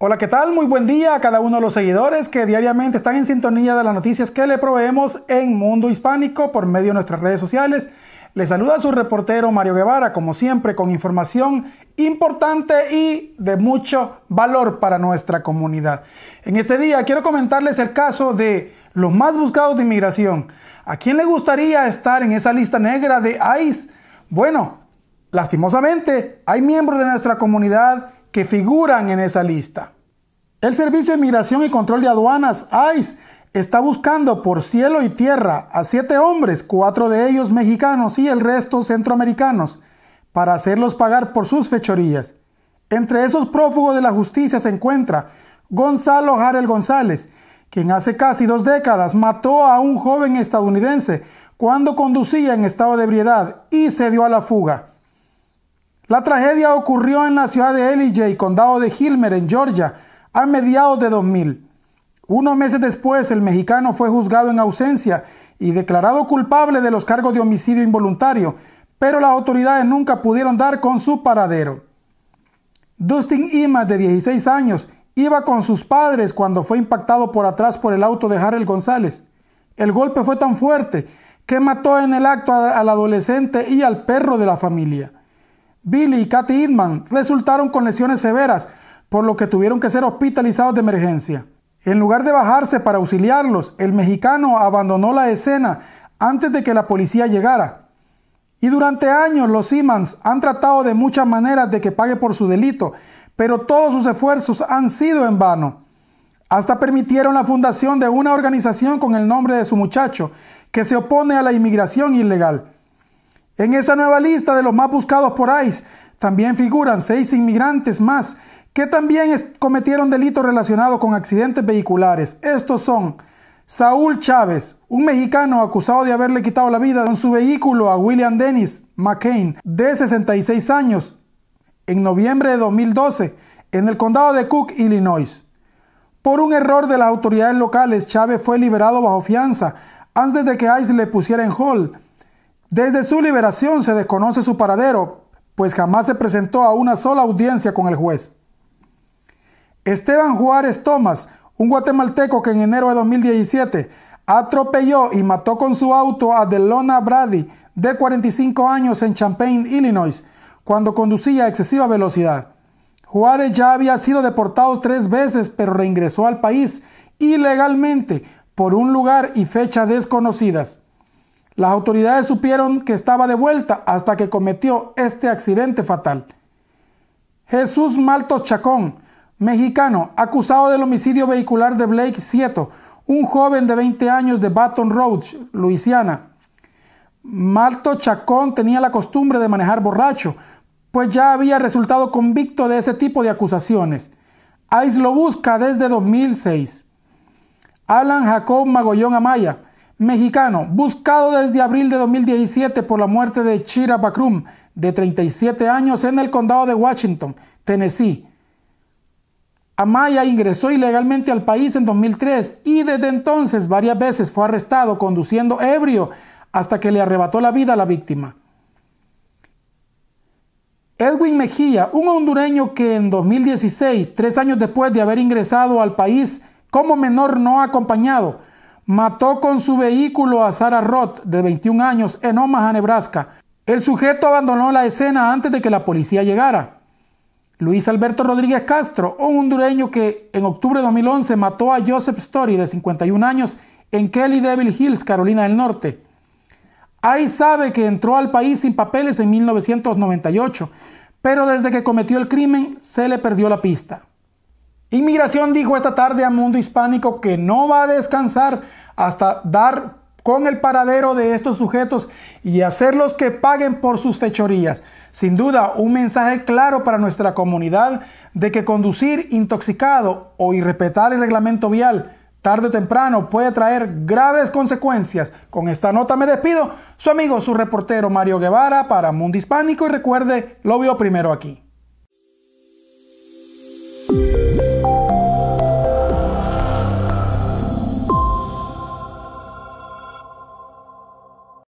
Hola, ¿qué tal? Muy buen día a cada uno de los seguidores que diariamente están en sintonía de las noticias que le proveemos en Mundo Hispánico por medio de nuestras redes sociales. Les saluda su reportero Mario Guevara, como siempre, con información importante y de mucho valor para nuestra comunidad. En este día quiero comentarles el caso de los más buscados de inmigración. ¿A quién le gustaría estar en esa lista negra de ICE? Bueno, lastimosamente, hay miembros de nuestra comunidad que figuran en esa lista. El Servicio de Migración y Control de Aduanas, ICE, está buscando por cielo y tierra a siete hombres, cuatro de ellos mexicanos y el resto centroamericanos, para hacerlos pagar por sus fechorías. Entre esos prófugos de la justicia se encuentra Gonzalo Jarel González, quien hace casi dos décadas mató a un joven estadounidense cuando conducía en estado de ebriedad y se dio a la fuga. La tragedia ocurrió en la ciudad de Elijah condado de Hilmer, en Georgia, a mediados de 2000. Unos meses después, el mexicano fue juzgado en ausencia y declarado culpable de los cargos de homicidio involuntario, pero las autoridades nunca pudieron dar con su paradero. Dustin Imas, de 16 años, iba con sus padres cuando fue impactado por atrás por el auto de Harold González. El golpe fue tan fuerte que mató en el acto al adolescente y al perro de la familia. Billy y Kathy Idman resultaron con lesiones severas, por lo que tuvieron que ser hospitalizados de emergencia. En lugar de bajarse para auxiliarlos, el mexicano abandonó la escena antes de que la policía llegara. Y durante años los Siemens han tratado de muchas maneras de que pague por su delito, pero todos sus esfuerzos han sido en vano. Hasta permitieron la fundación de una organización con el nombre de su muchacho, que se opone a la inmigración ilegal. En esa nueva lista de los más buscados por ICE también figuran seis inmigrantes más que también cometieron delitos relacionados con accidentes vehiculares. Estos son Saúl Chávez, un mexicano acusado de haberle quitado la vida en su vehículo a William Dennis McCain, de 66 años, en noviembre de 2012, en el condado de Cook, Illinois. Por un error de las autoridades locales, Chávez fue liberado bajo fianza antes de que ICE le pusiera en hold desde su liberación se desconoce su paradero, pues jamás se presentó a una sola audiencia con el juez. Esteban Juárez Thomas, un guatemalteco que en enero de 2017 atropelló y mató con su auto a Delona Brady, de 45 años, en Champaign, Illinois, cuando conducía a excesiva velocidad. Juárez ya había sido deportado tres veces, pero reingresó al país ilegalmente por un lugar y fecha desconocidas. Las autoridades supieron que estaba de vuelta hasta que cometió este accidente fatal. Jesús Malto Chacón, mexicano, acusado del homicidio vehicular de Blake Sieto, un joven de 20 años de Baton Rouge, Luisiana. Malto Chacón tenía la costumbre de manejar borracho, pues ya había resultado convicto de ese tipo de acusaciones. AIS lo busca desde 2006. Alan Jacob Magollón Amaya, mexicano, buscado desde abril de 2017 por la muerte de Chira Bakrum, de 37 años, en el condado de Washington, Tennessee. Amaya ingresó ilegalmente al país en 2003 y desde entonces varias veces fue arrestado conduciendo ebrio hasta que le arrebató la vida a la víctima. Edwin Mejía, un hondureño que en 2016, tres años después de haber ingresado al país como menor no acompañado, mató con su vehículo a Sarah Roth, de 21 años, en Omaha, Nebraska. El sujeto abandonó la escena antes de que la policía llegara. Luis Alberto Rodríguez Castro, un hondureño que en octubre de 2011 mató a Joseph Story, de 51 años, en Kelly Devil Hills, Carolina del Norte. Ahí sabe que entró al país sin papeles en 1998, pero desde que cometió el crimen se le perdió la pista. Inmigración dijo esta tarde a Mundo Hispánico que no va a descansar hasta dar con el paradero de estos sujetos y hacerlos que paguen por sus fechorías. Sin duda, un mensaje claro para nuestra comunidad de que conducir intoxicado o irrespetar el reglamento vial tarde o temprano puede traer graves consecuencias. Con esta nota me despido. Su amigo, su reportero Mario Guevara para Mundo Hispánico y recuerde, lo vio primero aquí.